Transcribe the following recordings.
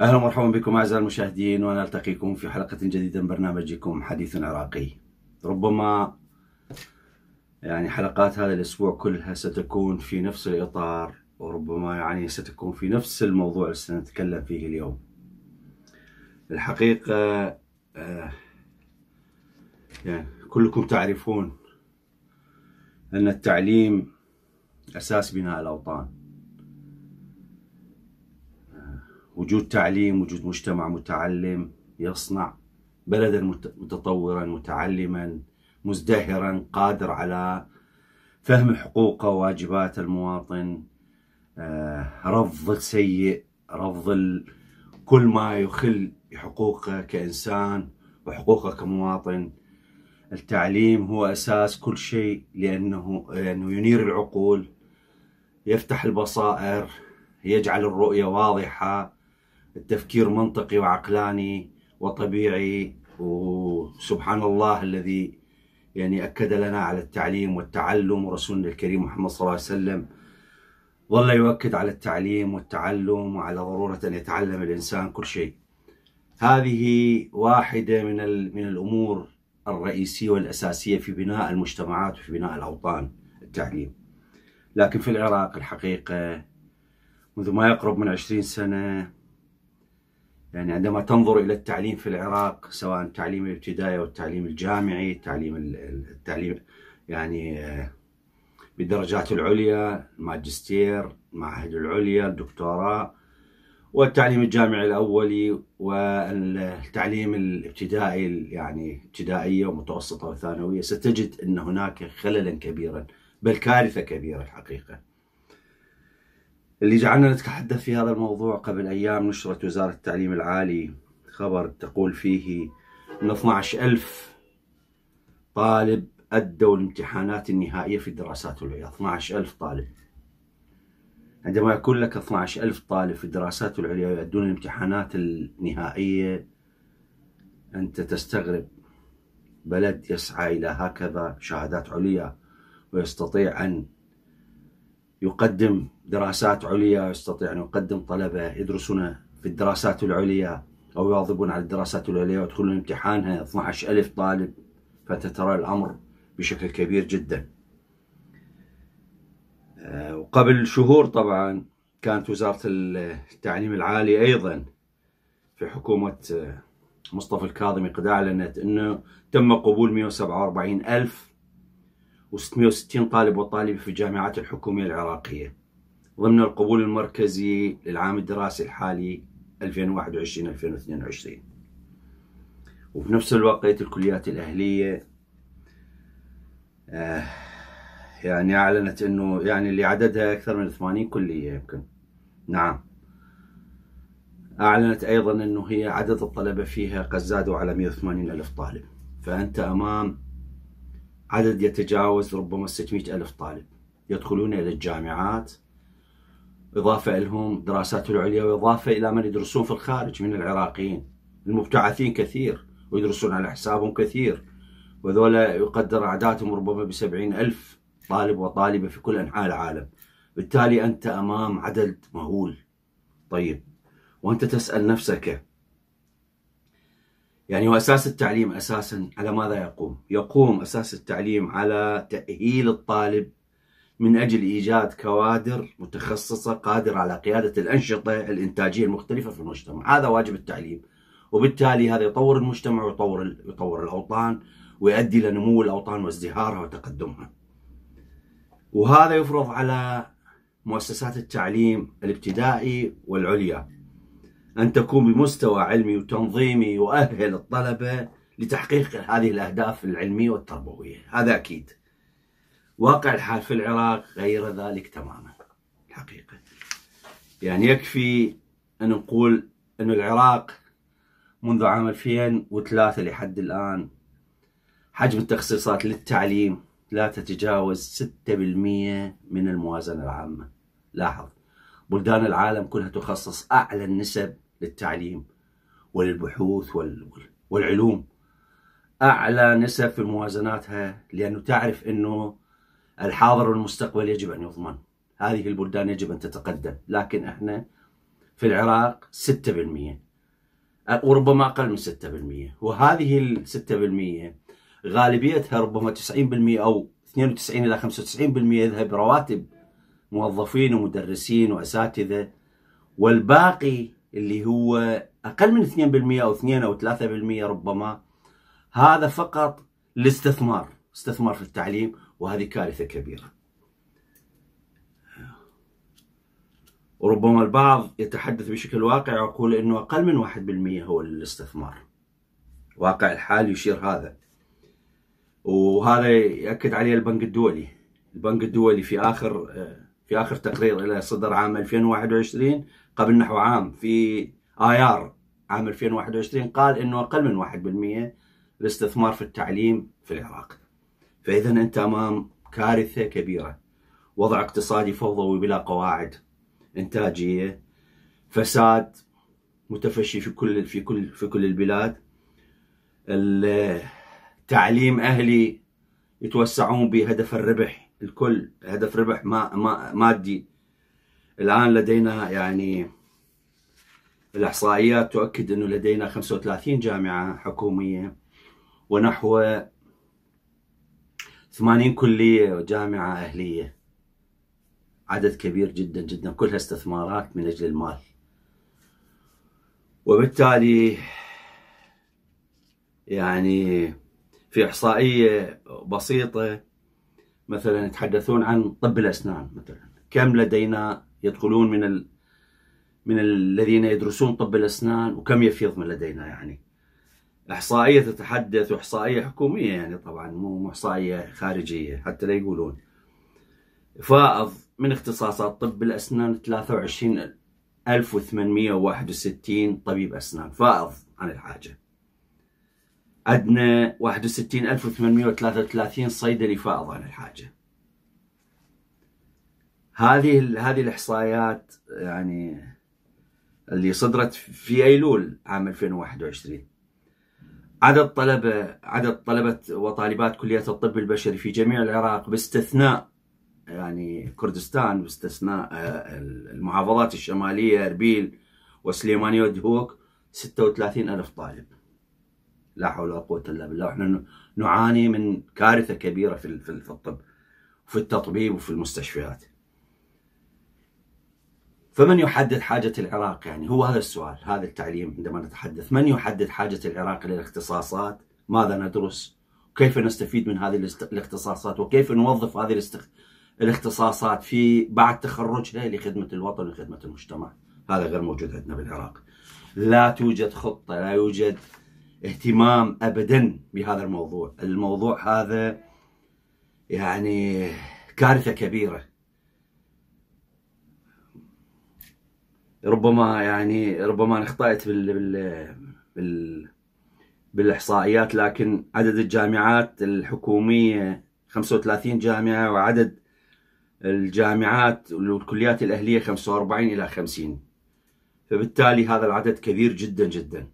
أهلا ومرحبا بكم أعزائي المشاهدين ونلتقيكم في حلقة جديدة من برنامجكم حديث عراقي ربما يعني حلقات هذا الأسبوع كلها ستكون في نفس الإطار وربما يعني ستكون في نفس الموضوع اللي سنتكلم فيه اليوم الحقيقة آه، يعني كلكم تعرفون أن التعليم أساس بناء الأوطان وجود تعليم وجود مجتمع متعلم يصنع بلدا متطورا متعلما مزدهرا قادر على فهم حقوقه وواجبات المواطن آه، رفض السيء رفض كل ما يخل حقوقه كإنسان وحقوقه كمواطن التعليم هو أساس كل شيء لأنه, لأنه ينير العقول يفتح البصائر يجعل الرؤية واضحة التفكير منطقي وعقلاني وطبيعي وسبحان الله الذي يعني أكد لنا على التعليم والتعلم ورسولنا الكريم محمد صلى الله عليه وسلم ظل يؤكد على التعليم والتعلم وعلى ضرورة أن يتعلم الإنسان كل شيء هذه واحدة من من الأمور الرئيسية والأساسية في بناء المجتمعات وفي بناء الأوطان التعليم لكن في العراق الحقيقة منذ ما يقرب من عشرين سنة يعني عندما تنظر الى التعليم في العراق سواء التعليم الابتدائي او التعليم الجامعي التعليم التعليم يعني آه، بالدرجات العليا الماجستير المعاهد العليا الدكتوراه والتعليم الجامعي الاولي والتعليم الابتدائي يعني ابتدائيه ومتوسطه وثانويه ستجد ان هناك خللا كبيرا بل كارثه كبيره الحقيقه اللي جعلنا نتحدث في هذا الموضوع قبل أيام نشرت وزارة التعليم العالي خبر تقول فيه أن 12 ألف طالب أدوا الامتحانات النهائية في الدراسات العليا 12 ألف طالب عندما يكون لك 12 ألف طالب في الدراسات العليا يؤدون الامتحانات النهائية أنت تستغرب بلد يسعى إلى هكذا شهادات عليا ويستطيع أن يقدم دراسات عليا ويستطيع أن يقدم طلبة يدرسون في الدراسات العليا أو يواظبون على الدراسات العليا ويدخلون امتحانها 12 ألف طالب فتترى الأمر بشكل كبير جدا آه، وقبل شهور طبعا كانت وزارة التعليم العالي أيضا في حكومة آه، مصطفى الكاظمي قد أعلنت أنه تم قبول 147 ألف و660 طالب وطالبة في الجامعات الحكومية العراقية ضمن القبول المركزي للعام الدراسي الحالي 2021-2022 وفي نفس الوقت الكليات الأهلية آه يعني أعلنت أنه يعني اللي عددها أكثر من 80 كلية يمكن نعم أعلنت أيضا أنه هي عدد الطلبة فيها قد زادوا على 180 ألف طالب فأنت أمام عدد يتجاوز ربما 600 ألف طالب يدخلون إلى الجامعات إضافة لهم الدراسات العليا وإضافة إلى من يدرسون في الخارج من العراقيين المبتعثين كثير ويدرسون على حسابهم كثير وذولا يقدر أعدادهم ربما بسبعين ألف طالب وطالبة في كل أنحاء العالم بالتالي أنت أمام عدد مهول طيب وأنت تسأل نفسك يعني هو أساس التعليم أساسا على ماذا يقوم؟ يقوم أساس التعليم على تأهيل الطالب من أجل إيجاد كوادر متخصصة قادرة على قيادة الأنشطة الإنتاجية المختلفة في المجتمع هذا واجب التعليم وبالتالي هذا يطور المجتمع ويطور يطور الأوطان ويؤدي إلى نمو الأوطان وازدهارها وتقدمها وهذا يفرض على مؤسسات التعليم الابتدائي والعليا أن تكون بمستوى علمي وتنظيمي يؤهل الطلبة لتحقيق هذه الأهداف العلمية والتربوية هذا أكيد واقع الحال في العراق غير ذلك تماما الحقيقة يعني يكفي أن نقول أن العراق منذ عام 2003 لحد الآن حجم التخصيصات للتعليم لا تتجاوز 6% من الموازنة العامة لاحظ بلدان العالم كلها تخصص أعلى النسب للتعليم وللبحوث والعلوم أعلى نسب في موازناتها لأنه تعرف أنه الحاضر والمستقبل يجب أن يضمن هذه البلدان يجب أن تتقدم لكن إحنا في العراق 6% وربما أقل من 6% وهذه ال 6% غالبيتها ربما 90% أو 92 إلى 95% يذهب رواتب موظفين ومدرسين واساتذه والباقي اللي هو اقل من 2% او 2 او 3% ربما هذا فقط الاستثمار استثمار في التعليم وهذه كارثه كبيره. وربما البعض يتحدث بشكل واقعي ويقول انه اقل من 1% هو الاستثمار. واقع الحال يشير هذا. وهذا ياكد عليه البنك الدولي. البنك الدولي في اخر آه، في آخر تقرير له صدر عام 2021 قبل نحو عام في آيار عام 2021 قال أنه أقل من 1% الاستثمار في التعليم في العراق فإذا أنت أمام كارثة كبيرة وضع اقتصادي فوضوي بلا قواعد إنتاجية فساد متفشي في كل في كل في كل البلاد التعليم أهلي يتوسعون بهدف الربح الكل هدف ربح ما ما مادي الآن لدينا يعني الإحصائيات تؤكد أنه لدينا 35 جامعة حكومية ونحو 80 كلية وجامعة أهلية عدد كبير جدا جدا كلها استثمارات من أجل المال وبالتالي يعني في إحصائية بسيطة مثلا يتحدثون عن طب الاسنان مثلا كم لدينا يدخلون من ال... من الذين يدرسون طب الاسنان وكم يفيض من لدينا يعني احصائيه تتحدث واحصائيه حكوميه يعني طبعا مو احصائيه خارجيه حتى لا يقولون فائض من اختصاصات طب الاسنان 23861 طبيب اسنان فائض عن الحاجه عندنا 61833 صيدلي فائض عن الحاجه هذه هذه الاحصائيات يعني اللي صدرت في ايلول عام 2021 عدد طلبه عدد طلبه وطالبات كليه الطب البشري في جميع العراق باستثناء يعني كردستان باستثناء آه، المحافظات الشماليه اربيل وسليمانيه ودهوك 36 الف طالب لا حول ولا قوه الا بالله احنا نعاني من كارثه كبيره في في الطب وفي التطبيب وفي المستشفيات فمن يحدد حاجة العراق يعني هو هذا السؤال هذا التعليم عندما نتحدث من يحدد حاجة العراق للاختصاصات ماذا ندرس كيف نستفيد من هذه الاختصاصات وكيف نوظف هذه الاستخ... الاختصاصات في بعد تخرجها لخدمة الوطن وخدمة المجتمع هذا غير موجود عندنا بالعراق لا توجد خطة لا يوجد اهتمام ابدا بهذا الموضوع، الموضوع هذا يعني كارثه كبيره. ربما يعني ربما انا اخطات بال, بال بال بالاحصائيات لكن عدد الجامعات الحكوميه 35 جامعه وعدد الجامعات والكليات الاهليه 45 الى 50 فبالتالي هذا العدد كبير جدا جدا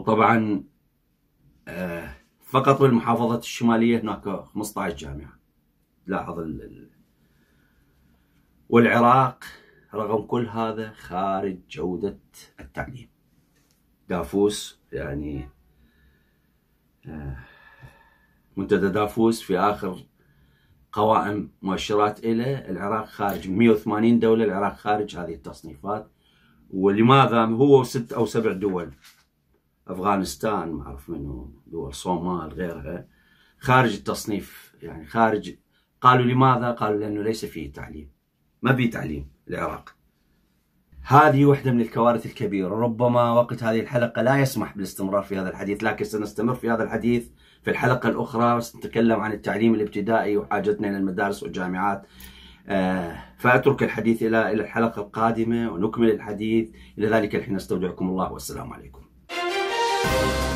وطبعا آه، فقط بالمحافظة الشمالية هناك 15 جامعة لاحظ ال... والعراق رغم كل هذا خارج جودة التعليم دافوس يعني آه، منتدى دافوس في آخر قوائم مؤشرات إلى العراق خارج 180 دولة العراق خارج هذه التصنيفات ولماذا هو ست أو سبع دول افغانستان ما اعرف منو دول صومال غيرها خارج التصنيف يعني خارج قالوا لماذا؟ قالوا لانه ليس فيه تعليم ما في تعليم العراق هذه واحدة من الكوارث الكبيرة ربما وقت هذه الحلقة لا يسمح بالاستمرار في هذا الحديث لكن سنستمر في هذا الحديث في الحلقة الأخرى سنتكلم عن التعليم الابتدائي وحاجتنا إلى المدارس والجامعات آه، فأترك الحديث إلى الحلقة القادمة ونكمل الحديث إلى ذلك الحين أستودعكم الله والسلام عليكم thank you